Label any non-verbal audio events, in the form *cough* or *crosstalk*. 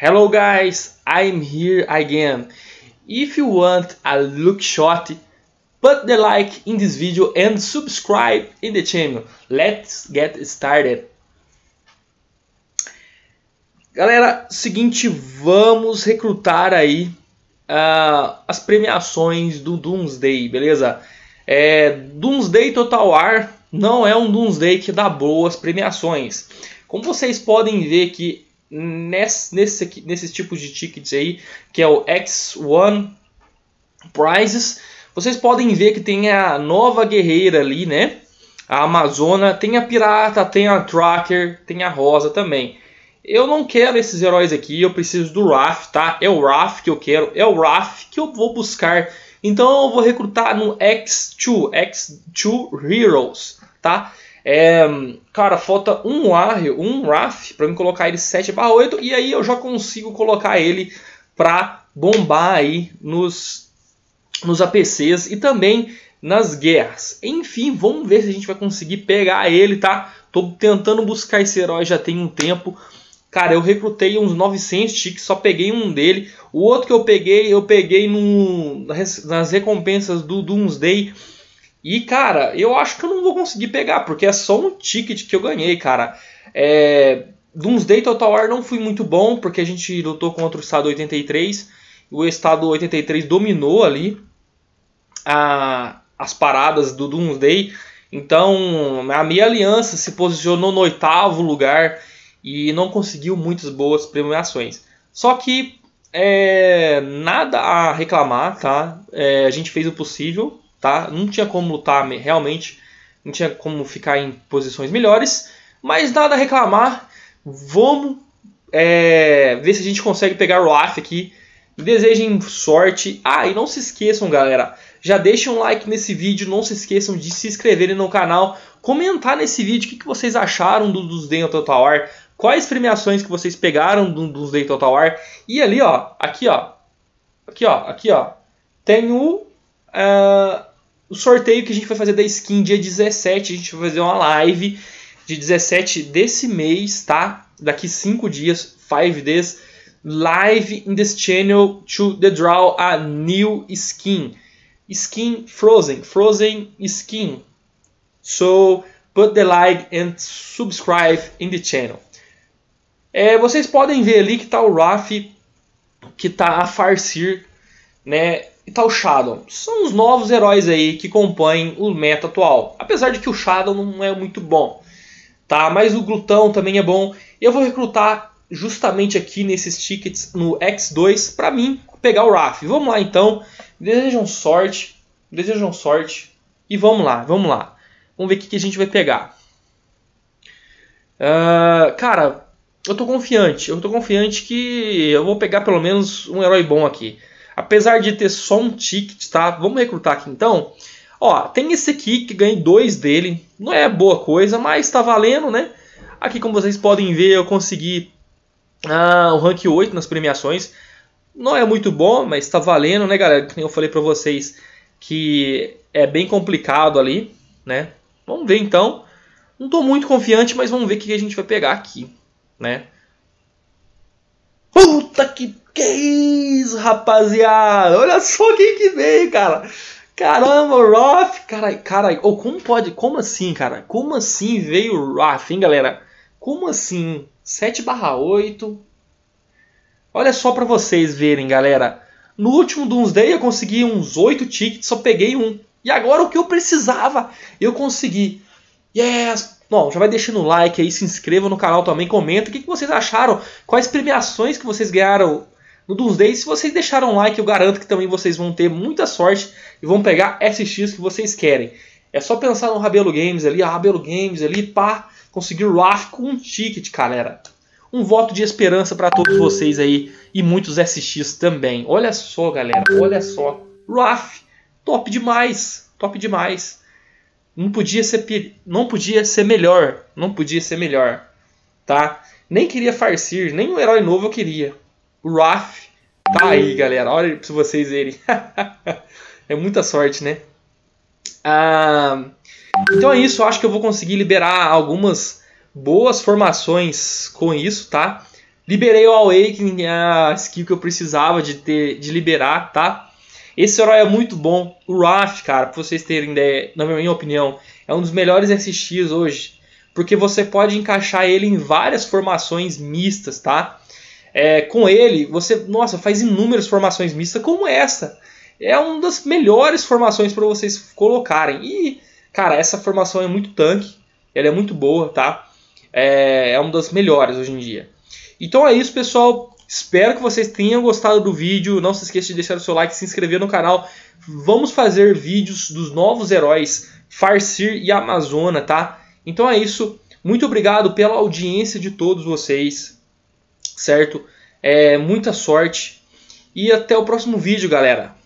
Hello guys, I'm here again. If you want a look shot, put the like in this video and subscribe in the channel. Let's get started. Galera, seguinte, vamos recrutar aí uh, as premiações do Doomsday, beleza? É, Doomsday Total War não é um Doomsday que dá boas premiações. Como vocês podem ver que nesse, nesse, nesses tipos de tickets aí, que é o X1 Prizes. Vocês podem ver que tem a nova guerreira ali, né? A Amazona, tem a pirata, tem a Tracker, tem a Rosa também. Eu não quero esses heróis aqui, eu preciso do Raf, tá? É o Raf que eu quero, é o Raf que eu vou buscar. Então eu vou recrutar no X2, X2 Heroes, tá? É, cara, falta um ar, um RAF para mim colocar ele 7 barra 8 e aí eu já consigo colocar ele para bombar aí nos, nos APCs e também nas guerras. Enfim, vamos ver se a gente vai conseguir pegar ele, tá? Tô tentando buscar esse herói já tem um tempo. Cara, eu recrutei uns 900 tiques, só peguei um dele. O outro que eu peguei, eu peguei no, nas recompensas do Doomsday e, cara, eu acho que eu não vou conseguir pegar, porque é só um ticket que eu ganhei, cara. É, Doomsday Total War não fui muito bom, porque a gente lutou contra o Estado 83. O Estado 83 dominou ali a, as paradas do Doomsday. Então, a minha aliança se posicionou no oitavo lugar e não conseguiu muitas boas premiações. Só que, é, nada a reclamar, tá? É, a gente fez o possível tá? Não tinha como lutar realmente, não tinha como ficar em posições melhores, mas nada a reclamar. Vamos é, ver se a gente consegue pegar o AF aqui. Desejem sorte. Ah, e não se esqueçam, galera. Já deixem um like nesse vídeo. Não se esqueçam de se inscreverem no canal. Comentar nesse vídeo o que, que vocês acharam do, dos Dentro Total War. Quais premiações que vocês pegaram do, dos Dentro Total War. E ali, ó. Aqui, ó. Aqui, ó. Aqui, ó. Tem o... Uh, o sorteio que a gente vai fazer da skin dia 17. A gente vai fazer uma live de 17 desse mês, tá? Daqui 5 dias, 5 days. Live in this channel to the draw a new skin. Skin Frozen. Frozen skin. So, put the like and subscribe in the channel. É, vocês podem ver ali que tá o Raf, que tá a farsir né? e tal tá Shadow são os novos heróis aí que compõem o meta atual. Apesar de que o Shadow não é muito bom, tá? Mas o Glutão também é bom. Eu vou recrutar justamente aqui nesses tickets no X2 para mim pegar o Raf. Vamos lá então. Desejam sorte, desejam sorte e vamos lá, vamos lá. Vamos ver o que, a gente vai pegar. Uh, cara, eu tô confiante. Eu tô confiante que eu vou pegar pelo menos um herói bom aqui. Apesar de ter só um ticket, tá? Vamos recrutar aqui então. Ó, tem esse aqui que ganhei dois dele. Não é boa coisa, mas tá valendo, né? Aqui, como vocês podem ver, eu consegui ah, o rank 8 nas premiações. Não é muito bom, mas tá valendo, né, galera? Como eu falei pra vocês que é bem complicado ali, né? Vamos ver então. Não tô muito confiante, mas vamos ver o que a gente vai pegar aqui, né? Puta que que é isso, rapaziada! Olha só quem que veio, cara! Caramba, o Roth! Carai, carai, oh, como pode? Como assim, cara? Como assim veio o Roth, hein, galera? Como assim? 7 barra 8. Olha só para vocês verem, galera. No último Doomsday eu consegui uns 8 tickets, só peguei um. E agora o que eu precisava, eu consegui. Yes, Bom, já vai deixando o like aí, se inscreva no canal também, comenta o que, que vocês acharam, quais premiações que vocês ganharam no Doomsday. Se vocês deixaram o like, eu garanto que também vocês vão ter muita sorte e vão pegar SX que vocês querem. É só pensar no Rabelo Games ali, a Rabelo Games ali, pá, conseguir o RAF com um ticket, galera. Um voto de esperança para todos vocês aí e muitos SX também. Olha só, galera, olha só. RAF, top demais, top demais não podia ser não podia ser melhor, não podia ser melhor, tá? Nem queria farcir, nem um herói novo eu queria. O Raf tá aí, galera. Olha para vocês verem. *laughs* é muita sorte, né? Ah, então é isso, eu acho que eu vou conseguir liberar algumas boas formações com isso, tá? Liberei o Awakening, a skill que eu precisava de ter de liberar, tá? Esse herói é muito bom. O Raft, cara, pra vocês terem ideia, na minha opinião, é um dos melhores SX hoje. Porque você pode encaixar ele em várias formações mistas, tá? É, com ele, você, nossa, faz inúmeras formações mistas como essa. É uma das melhores formações para vocês colocarem. E, cara, essa formação é muito tanque. Ela é muito boa, tá? É, é uma das melhores hoje em dia. Então é isso, pessoal. Espero que vocês tenham gostado do vídeo. Não se esqueça de deixar o seu like, se inscrever no canal. Vamos fazer vídeos dos novos heróis Farsir e Amazona, tá? Então é isso. Muito obrigado pela audiência de todos vocês, certo? É, muita sorte e até o próximo vídeo, galera.